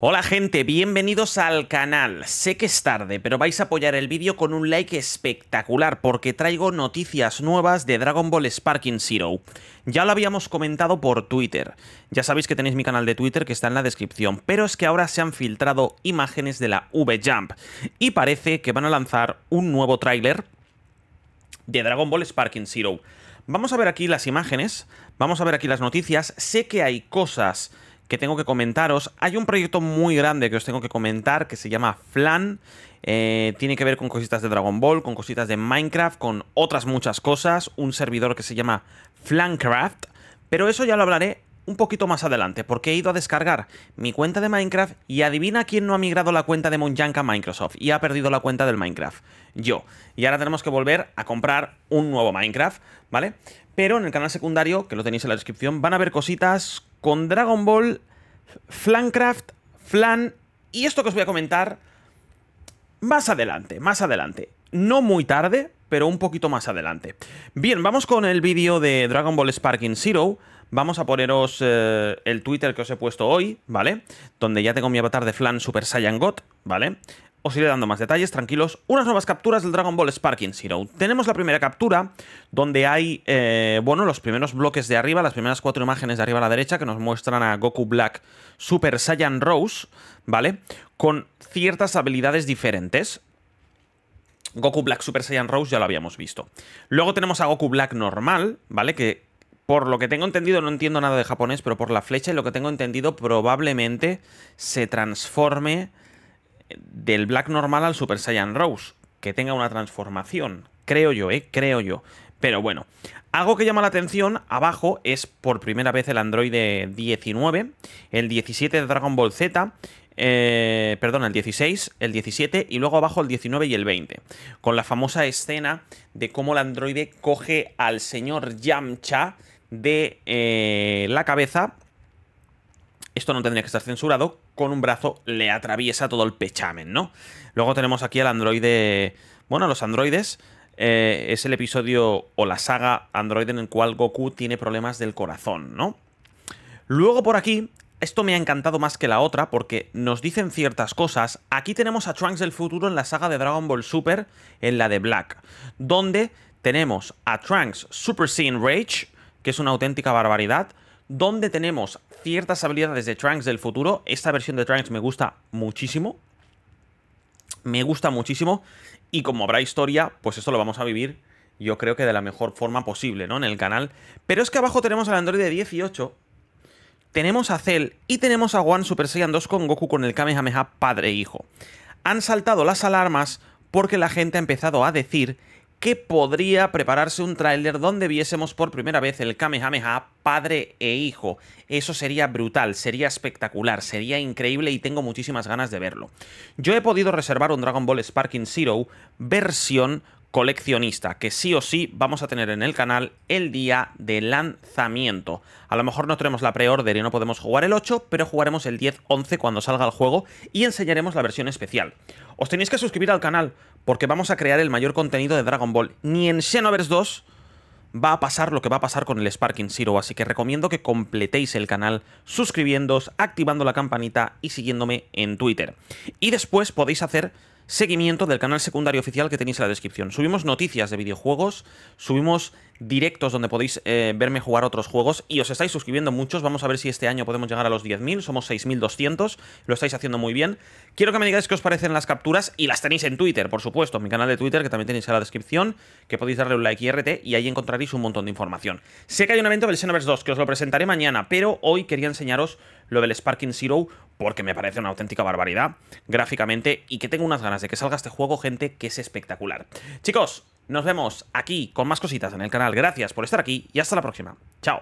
Hola gente, bienvenidos al canal. Sé que es tarde, pero vais a apoyar el vídeo con un like espectacular porque traigo noticias nuevas de Dragon Ball Sparking Zero. Ya lo habíamos comentado por Twitter. Ya sabéis que tenéis mi canal de Twitter que está en la descripción, pero es que ahora se han filtrado imágenes de la V-Jump y parece que van a lanzar un nuevo tráiler de Dragon Ball Sparking Zero. Vamos a ver aquí las imágenes, vamos a ver aquí las noticias. Sé que hay cosas que tengo que comentaros. Hay un proyecto muy grande que os tengo que comentar que se llama Flan. Eh, tiene que ver con cositas de Dragon Ball, con cositas de Minecraft, con otras muchas cosas. Un servidor que se llama Flancraft. Pero eso ya lo hablaré un poquito más adelante, porque he ido a descargar mi cuenta de Minecraft y adivina quién no ha migrado la cuenta de Monjank a Microsoft y ha perdido la cuenta del Minecraft. Yo. Y ahora tenemos que volver a comprar un nuevo Minecraft, ¿vale? Pero en el canal secundario, que lo tenéis en la descripción, van a ver cositas con Dragon Ball, Flancraft, Flan y esto que os voy a comentar más adelante, más adelante. No muy tarde, pero un poquito más adelante. Bien, vamos con el vídeo de Dragon Ball Sparking Zero. Vamos a poneros eh, el Twitter que os he puesto hoy, ¿vale? Donde ya tengo mi avatar de Flan Super Saiyan God, ¿vale? os iré dando más detalles, tranquilos. Unas nuevas capturas del Dragon Ball Sparking Zero. Tenemos la primera captura, donde hay, eh, bueno, los primeros bloques de arriba, las primeras cuatro imágenes de arriba a la derecha, que nos muestran a Goku Black Super Saiyan Rose, ¿vale? Con ciertas habilidades diferentes. Goku Black Super Saiyan Rose ya lo habíamos visto. Luego tenemos a Goku Black normal, ¿vale? Que por lo que tengo entendido, no entiendo nada de japonés, pero por la flecha y lo que tengo entendido, probablemente se transforme del Black normal al Super Saiyan Rose, que tenga una transformación, creo yo, ¿eh? Creo yo. Pero bueno, algo que llama la atención abajo es por primera vez el androide 19, el 17 de Dragon Ball Z, eh, perdón, el 16, el 17 y luego abajo el 19 y el 20, con la famosa escena de cómo el androide coge al señor Yamcha de eh, la cabeza. Esto no tendría que estar censurado, con un brazo le atraviesa todo el pechamen, ¿no? Luego tenemos aquí al androide... Bueno, los androides... Eh, es el episodio o la saga Android en el cual Goku tiene problemas del corazón, ¿no? Luego por aquí, esto me ha encantado más que la otra porque nos dicen ciertas cosas. Aquí tenemos a Trunks del futuro en la saga de Dragon Ball Super, en la de Black, donde tenemos a Trunks Super Saiyan Rage, que es una auténtica barbaridad, donde tenemos ciertas habilidades de Trunks del futuro. Esta versión de Trunks me gusta muchísimo. Me gusta muchísimo. Y como habrá historia, pues esto lo vamos a vivir, yo creo que de la mejor forma posible, ¿no? En el canal. Pero es que abajo tenemos al androide 18. Tenemos a Cell y tenemos a One Super Saiyan 2 con Goku con el Kamehameha padre e hijo. Han saltado las alarmas porque la gente ha empezado a decir que podría prepararse un tráiler donde viésemos por primera vez el Kamehameha padre e hijo. Eso sería brutal, sería espectacular, sería increíble y tengo muchísimas ganas de verlo. Yo he podido reservar un Dragon Ball Sparking Zero versión coleccionista que sí o sí vamos a tener en el canal el día de lanzamiento. A lo mejor no tenemos la pre-order y no podemos jugar el 8, pero jugaremos el 10-11 cuando salga el juego y enseñaremos la versión especial. Os tenéis que suscribir al canal porque vamos a crear el mayor contenido de Dragon Ball. Ni en Xenoverse 2 va a pasar lo que va a pasar con el Sparking Zero, así que recomiendo que completéis el canal suscribiéndoos, activando la campanita y siguiéndome en Twitter. Y después podéis hacer seguimiento del canal secundario oficial que tenéis en la descripción. Subimos noticias de videojuegos, subimos directos donde podéis eh, verme jugar otros juegos y os estáis suscribiendo muchos, vamos a ver si este año podemos llegar a los 10.000, somos 6.200, lo estáis haciendo muy bien. Quiero que me digáis qué os parecen las capturas y las tenéis en Twitter, por supuesto, mi canal de Twitter que también tenéis en la descripción, que podéis darle un like y RT y ahí encontraréis un montón de información. Sé que hay un evento del Xenoverse 2 que os lo presentaré mañana, pero hoy quería enseñaros lo del Sparking Zero porque me parece una auténtica barbaridad gráficamente y que tengo unas ganas de que salga este juego, gente, que es espectacular. Chicos, nos vemos aquí con más cositas en el canal. Gracias por estar aquí y hasta la próxima. Chao.